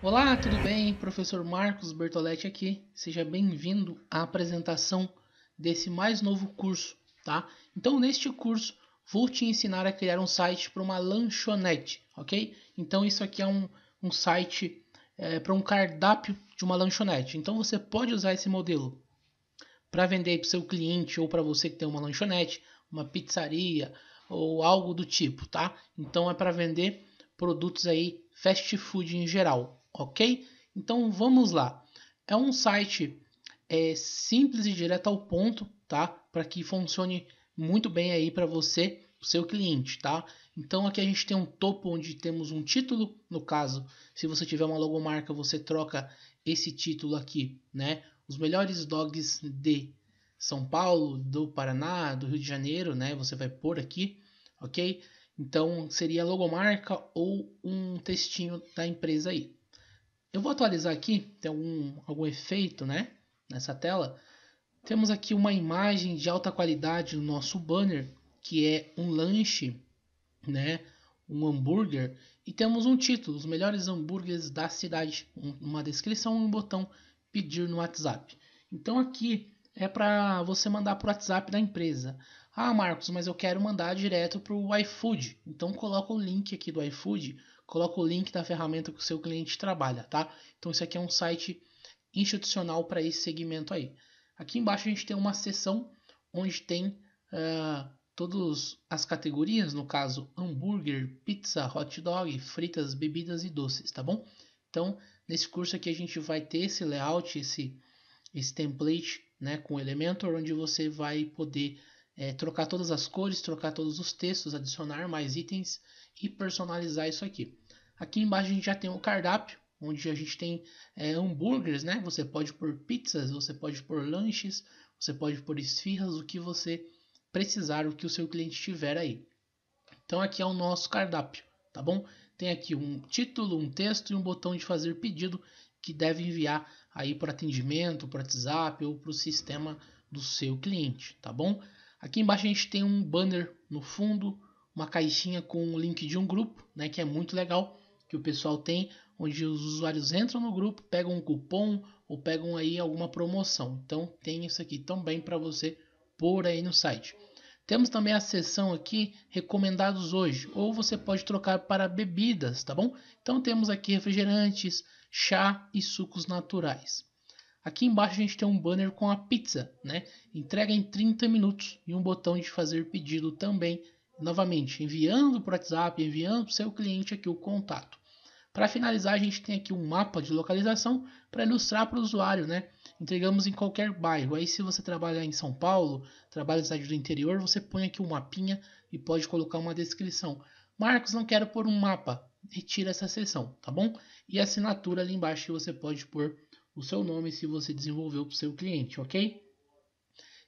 Olá, tudo bem? Professor Marcos Bertoletti aqui. Seja bem-vindo à apresentação desse mais novo curso, tá? Então, neste curso, vou te ensinar a criar um site para uma lanchonete, ok? Então, isso aqui é um, um site é, para um cardápio de uma lanchonete. Então, você pode usar esse modelo para vender para o seu cliente ou para você que tem uma lanchonete, uma pizzaria ou algo do tipo, tá? Então, é para vender produtos aí fast food em geral, ok? Então vamos lá. É um site é, simples e direto ao ponto, tá? Para que funcione muito bem aí para você, o seu cliente, tá? Então aqui a gente tem um topo onde temos um título, no caso, se você tiver uma logomarca, você troca esse título aqui, né? Os melhores dogs de São Paulo, do Paraná, do Rio de Janeiro, né? Você vai pôr aqui, ok? Então seria logomarca ou um textinho da empresa aí, eu vou atualizar aqui, tem algum, algum efeito né, nessa tela. Temos aqui uma imagem de alta qualidade no nosso banner, que é um lanche, né, um hambúrguer. E temos um título, os melhores hambúrgueres da cidade, uma descrição e um botão pedir no WhatsApp. Então aqui é para você mandar para o WhatsApp da empresa. Ah, Marcos, mas eu quero mandar direto para o iFood. Então coloca o link aqui do iFood, coloca o link da ferramenta que o seu cliente trabalha, tá? Então isso aqui é um site institucional para esse segmento aí. Aqui embaixo a gente tem uma seção onde tem uh, eh, todas as categorias, no caso hambúrguer, pizza, hot dog, fritas, bebidas e doces, tá bom? Então nesse curso aqui a gente vai ter esse layout, esse, esse template né, com Elementor, onde você vai poder é, trocar todas as cores, trocar todos os textos, adicionar mais itens e personalizar isso aqui. Aqui embaixo a gente já tem o cardápio, onde a gente tem é, hambúrgueres, né? Você pode pôr pizzas, você pode pôr lanches, você pode pôr esfirras, o que você precisar, o que o seu cliente tiver aí. Então aqui é o nosso cardápio, tá bom? Tem aqui um título, um texto e um botão de fazer pedido que deve enviar aí para atendimento, para WhatsApp ou para o sistema do seu cliente, tá bom? Aqui embaixo a gente tem um banner no fundo, uma caixinha com o link de um grupo, né, que é muito legal, que o pessoal tem, onde os usuários entram no grupo, pegam um cupom ou pegam aí alguma promoção. Então tem isso aqui também para você pôr aí no site. Temos também a seção aqui recomendados hoje, ou você pode trocar para bebidas, tá bom? Então temos aqui refrigerantes, chá e sucos naturais. Aqui embaixo a gente tem um banner com a pizza, né? Entrega em 30 minutos e um botão de fazer pedido também. Novamente, enviando para o WhatsApp, enviando para o seu cliente aqui o contato. Para finalizar, a gente tem aqui um mapa de localização para ilustrar para o usuário, né? Entregamos em qualquer bairro. Aí, se você trabalha em São Paulo, trabalha na cidade do interior, você põe aqui um mapinha e pode colocar uma descrição. Marcos, não quero pôr um mapa. Retira essa seção, tá bom? E assinatura ali embaixo que você pode pôr o seu nome se você desenvolveu para o seu cliente, ok?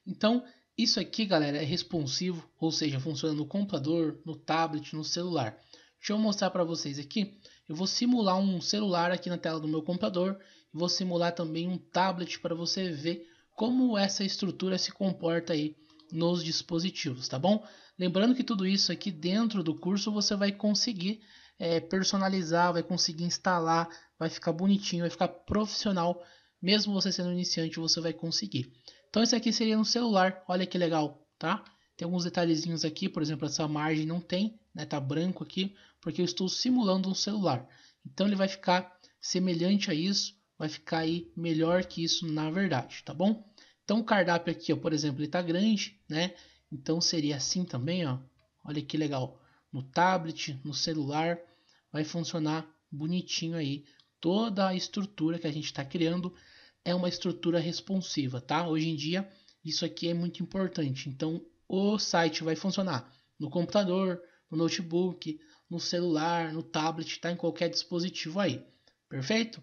Então, isso aqui, galera, é responsivo, ou seja, funciona no computador, no tablet, no celular. Deixa eu mostrar para vocês aqui. Eu vou simular um celular aqui na tela do meu computador e vou simular também um tablet para você ver como essa estrutura se comporta aí nos dispositivos, tá bom? Lembrando que tudo isso aqui dentro do curso você vai conseguir é, personalizar, vai conseguir instalar, vai ficar bonitinho, vai ficar profissional. Mesmo você sendo iniciante, você vai conseguir. Então esse aqui seria um celular, olha que legal, tá? Tem alguns detalhezinhos aqui, por exemplo, essa margem não tem, né? Tá branco aqui, porque eu estou simulando um celular. Então ele vai ficar semelhante a isso, vai ficar aí melhor que isso na verdade, tá bom? Então o cardápio aqui, ó, por exemplo, ele tá grande, né? Então seria assim também, ó. Olha que legal. No tablet, no celular, vai funcionar bonitinho aí toda a estrutura que a gente está criando é uma estrutura responsiva, tá? Hoje em dia, isso aqui é muito importante. Então, o site vai funcionar no computador, no notebook, no celular, no tablet, tá? Em qualquer dispositivo aí, perfeito?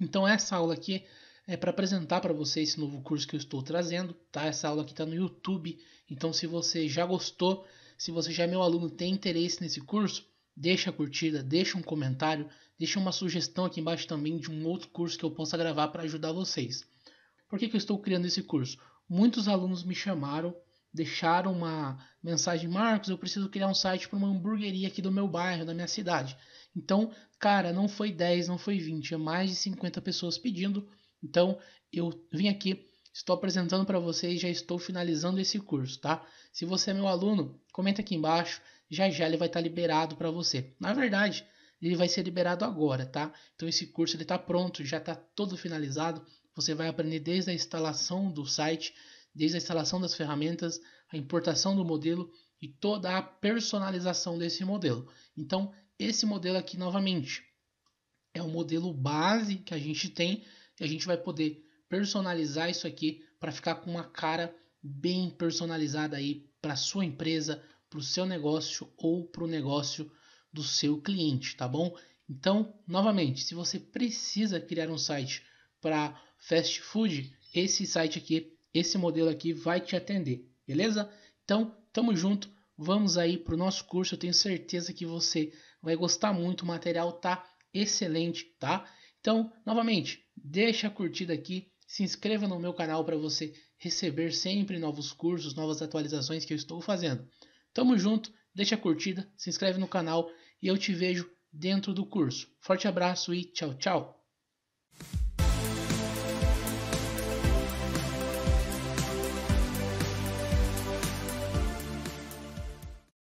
Então, essa aula aqui é para apresentar para você esse novo curso que eu estou trazendo, tá? Essa aula aqui está no YouTube, então se você já gostou, se você já é meu aluno tem interesse nesse curso, deixa a curtida, deixa um comentário, Deixa uma sugestão aqui embaixo também de um outro curso que eu possa gravar para ajudar vocês. Por que, que eu estou criando esse curso? Muitos alunos me chamaram, deixaram uma mensagem: Marcos, eu preciso criar um site para uma hamburgueria aqui do meu bairro, da minha cidade. Então, cara, não foi 10, não foi 20, é mais de 50 pessoas pedindo. Então, eu vim aqui, estou apresentando para vocês, já estou finalizando esse curso, tá? Se você é meu aluno, comenta aqui embaixo, já já ele vai estar tá liberado para você. Na verdade, ele vai ser liberado agora, tá? Então esse curso ele está pronto, já está todo finalizado. Você vai aprender desde a instalação do site, desde a instalação das ferramentas, a importação do modelo e toda a personalização desse modelo. Então esse modelo aqui novamente é o modelo base que a gente tem e a gente vai poder personalizar isso aqui para ficar com uma cara bem personalizada aí para sua empresa, para o seu negócio ou para o negócio do seu cliente, tá bom? Então, novamente, se você precisa criar um site para fast food, esse site aqui, esse modelo aqui vai te atender, beleza? Então, tamo junto, vamos aí para o nosso curso. Eu tenho certeza que você vai gostar muito, o material tá excelente, tá? Então, novamente, deixa a curtida aqui, se inscreva no meu canal para você receber sempre novos cursos, novas atualizações que eu estou fazendo. Tamo junto, deixa a curtida, se inscreve no canal e eu te vejo dentro do curso. Forte abraço e tchau, tchau!